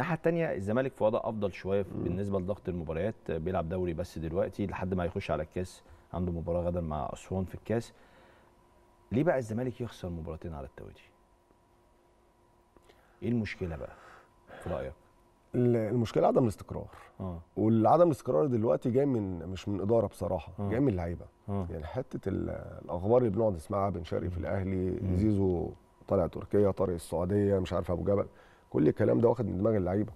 الناحيه الثانيه الزمالك في وضع افضل شويه بالنسبه لضغط المباريات بيلعب دوري بس دلوقتي لحد ما يخش على الكاس عنده مباراه غدا مع اسوان في الكاس ليه بقى الزمالك يخسر مباراتين على التوالي ايه المشكله بقى في رايك المشكله عدم الاستقرار آه. والعدم الاستقرار دلوقتي جاي من مش من اداره بصراحه آه. جاي من اللعيبه آه. يعني حته الاخبار اللي بنقعد نسمعها بن شرقي في الاهلي زيزو طالع تركيا طارق السعوديه مش عارف ابو جبل كل الكلام ده واخد من دماغ اللعيبه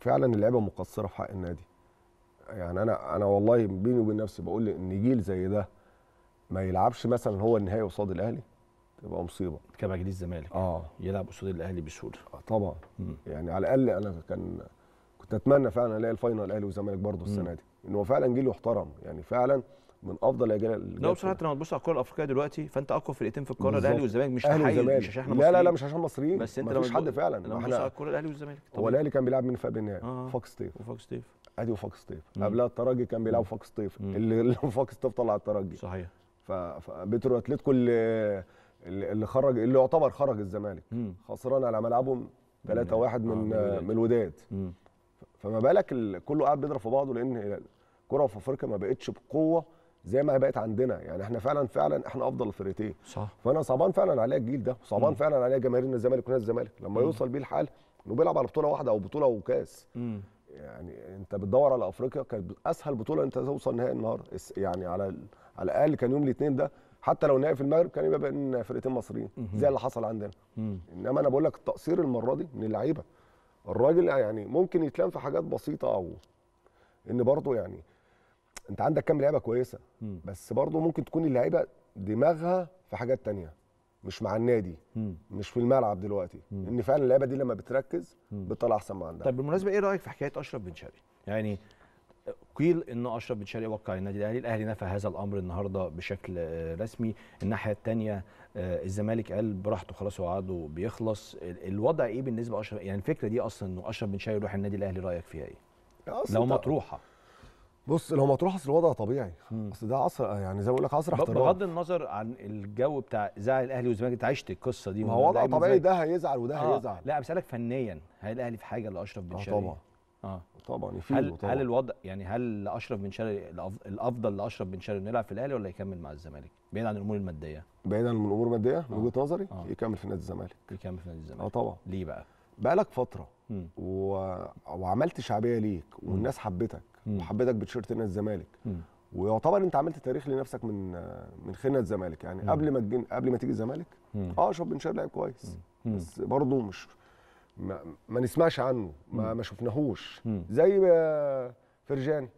فعلا اللعيبه مقصره في حق النادي يعني انا انا والله بيني وبين نفسي بقول ان جيل زي ده ما يلعبش مثلا هو النهائي قصاد الاهلي تبقى مصيبه كما جديد الزمالك اه يلعب قصاد الاهلي بسهوله آه طبعا مم. يعني على الاقل انا كان كنت اتمنى فعلا الاقي الفاينل الاهلي والزمالك برضه السنه دي ان هو فعلا جيل يحترم يعني فعلا من افضل الاجيال لا بصراحه يعني. لما تبص على الكره الافريقيه دلوقتي فانت اقوى فرقتين في القاره الاهلي والزمالك مش تحيز مش عشان احنا لا لا لا مش عشان مصريين بس انت مش حد فعلا لما تبص على الكره الاهلي والزمالك هو الاهلي كان بيلعب مين في قبل النهائي فاكس تيف وفاكس طيف ادي وفاكس تيف قبلها الترجي كان بيلعب فاكس تيف اللي فاكس تيف طلع الترجي صحيح فبترو اتلتيكو اللي اللي خرج اللي يعتبر خرج الزمالك خسران على ملعبهم 3-1 آه، من من الوداد فما بالك كله قاعد بيضرب في بعضه لان الكره في افريقيا ما بقتش بقوه زي ما بقت عندنا يعني احنا فعلا فعلا احنا افضل الفرقتين صح فانا صعبان فعلا عليا الجيل ده صعبان فعلا عليا جماهيرنا الزمالك ونادي الزمالك لما يوصل بيه الحال انه بيلعب على بطوله واحده او بطوله وكاس يعني انت بتدور على افريقيا كانت اسهل بطوله انت توصل نهائي النهارده يعني على على الاقل كان يوم الاثنين ده حتى لو نهائي في المغرب كان يبقى بين فرقتين مصريين زي اللي حصل عندنا م. انما انا بقول لك التقصير المره دي من اللعيبه الراجل يعني ممكن يتلام في حاجات بسيطه او ان برضه يعني انت عندك كام لعيبه كويسه بس برضه ممكن تكون اللعيبه دماغها في حاجات تانية مش مع النادي مم. مش في الملعب دلوقتي مم. ان فعلا اللعيبه دي لما بتركز بتطلع احسن ما عندها طب بالمناسبه ايه رايك في حكايه اشرف بن شرقي يعني قيل ان اشرف بن شرقي وقع النادي الاهلي الاهلي نفى هذا الامر النهارده بشكل آه، رسمي الناحيه الثانيه آه، الزمالك قال براحته خلاص هو عقده بيخلص الوضع ايه بالنسبه لاشرف يعني الفكره دي اصلا انه اشرف بن شرقي يروح النادي الاهلي رايك فيها ايه لو مطروحه بص لو مطروح اصل الوضع طبيعي اصل ده عصر يعني زي ما بقول لك عصر احترام بغض النظر عن الجو بتاع زعل الاهلي والزمالك انت عشت القصه دي ما هو وضع طبيعي ده هيزعل وده آه. هيزعل لا بسالك فنيا هل الاهلي في حاجه لاشرف بن آه طبعا اه طبعا يفيد هل طبعا. هل الوضع يعني هل اشرف بن شرقي الافضل لاشرف بن شرقي انه يلعب في الاهلي ولا يكمل مع الزمالك؟ بعيد عن الامور الماديه بعيد عن الامور الماديه من آه. وجهه نظري آه. يكمل في نادي الزمالك يكمل في نادي الزمالك اه طبعا ليه بقى؟ بقالك فتره و... وعملت شعبيه ليك والناس حبتك وحبتك بتشيرت نادي الزمالك ويعتبر انت عملت تاريخ لنفسك من من خير الزمالك يعني قبل ما تجي قبل ما تيجي الزمالك اه اشرف بن شهاب لعيب كويس مم. بس برضه مش ما, ما نسمعش عنه ما, ما شفناهوش زي آه، فرجاني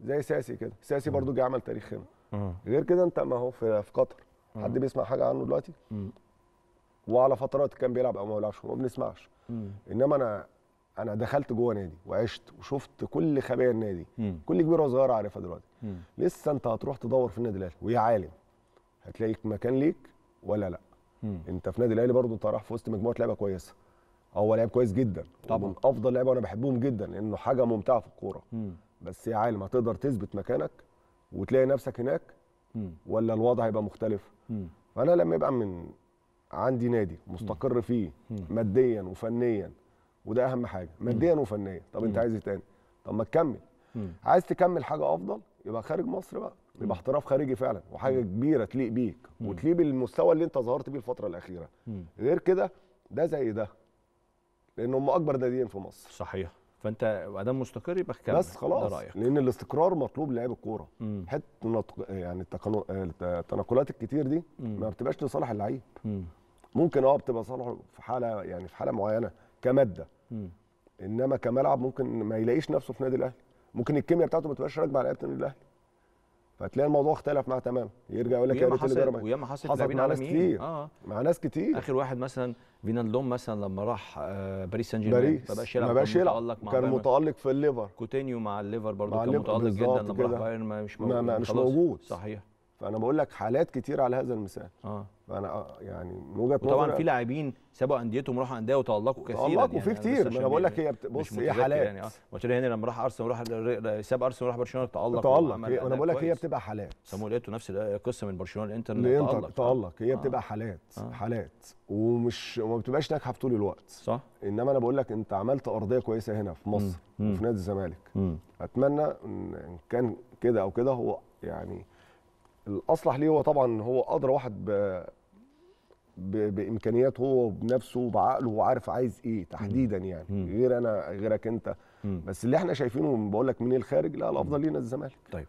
زي ساسي كده ساسي برضه جه عمل تاريخ هنا اه. غير كده انت ما هو في, في قطر حد اه. بيسمع حاجه عنه دلوقتي وعلى فترات كان بيلعب او ما بيلعبش وما بنسمعش مم. انما انا انا دخلت جوه نادي وعشت وشفت كل خبايا النادي مم. كل كبيره وصغيره عارفها دلوقتي مم. لسه انت هتروح تدور في النادي الاهلي ويا عالم هتلاقيك مكان ليك ولا لا مم. انت في النادي الاهلي برضه انت رايح في وسط مجموعه لعيبه كويسه هو لعيب كويس جدا طبعا افضل لعيبه وانا بحبهم جدا لانه حاجه ممتعه في الكوره بس يا عالم هتقدر تثبت مكانك وتلاقي نفسك هناك مم. ولا الوضع هيبقى مختلف مم. فانا لما يبقى من عندي نادي مستقر فيه ماديا وفنيا وده اهم حاجه ماديا وفنيا طب انت عايز ايه تاني طب ما تكمل عايز تكمل حاجه افضل يبقى خارج مصر بقى يبقى احتراف خارجي فعلا وحاجه كبيره تليق بيك وتليق بالمستوى اللي انت ظهرت بيه الفتره الاخيره غير كده ده زي ده لان هم اكبر ناديين في مصر صحيح فانت ادام مستقر يبقى كمل بس خلاص لان الاستقرار مطلوب لعيب الكوره حته يعني التنقلات الكتير دي ما بتبقاش لصالح اللعيب ممكن اه بتبقى صالحه في حاله يعني في حاله معينه كماده م. انما كملعب ممكن ما يلاقيش نفسه في نادي الاهلي ممكن الكيمياء بتاعته ما تبقاش راكبه على لعيبه النادي الاهلي فتلاقي الموضوع اختلف معاه تماما يرجع يقول لك يا ريت اللي وياما حصلت حصلت مع ناس كتير آه. مع ناس كتير اخر واحد مثلا فينالدوم مثلا لما راح آه، باريس سان جيرمان ما بقاش يلعب ما بقاش يلعب كان متالق في الليفر كوتينيو مع الليفر برضه كان متالق جدا لما راح بايرن مش موجود ما مش موجود صحيح فانا بقول لك حالات كتير على هذا المثال اه فانا آه، يعني من وجهه نظري طبعا في لاعبين سابوا انديتهم راحوا انديه وتالقوا كثيرا تالقوا يعني في كتير ما انا بقول لك هي بص هي حالات يعني اه ماتيريا هنا لما راح ارسنال راح ساب ارسنال راح برشلونه تالق تالق انا بقول لك هي بتبقى حالات صامويل ايتو نفس القصه من برشلونه الانتر تالق تالق هي بتبقى آه. حالات آه. حالات ومش وما بتبقاش ناجحه في طول الوقت صح انما انا بقول لك انت عملت ارضيه كويسه هنا في مصر وفي نادي الزمالك اتمنى ان كان كده او كده هو يعني الاصلح ليه هو طبعا هو ادرى واحد ب... ب... بامكانياته هو بنفسه وبعقله وعارف عايز ايه تحديدا يعني مم. غير انا غيرك انت مم. بس اللي احنا شايفينه بقول لك من الخارج لا الافضل لينا الزمالك طيب